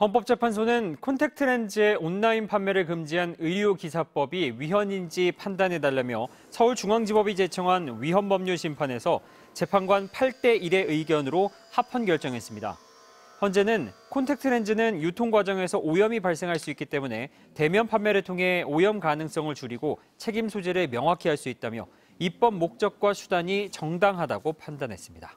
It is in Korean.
헌법재판소는 콘택트 렌즈의 온라인 판매를 금지한 의료기사법이 위헌인지 판단해달라며 서울중앙지법이 제청한 위헌법률 심판에서 재판관 8대 1의 의견으로 합헌 결정했습니다. 현재는 콘택트 렌즈는 유통 과정에서 오염이 발생할 수 있기 때문에 대면 판매를 통해 오염 가능성을 줄이고 책임 소재를 명확히 할 수 있다며 입법 목적과 수단이 정당하다고 판단했습니다.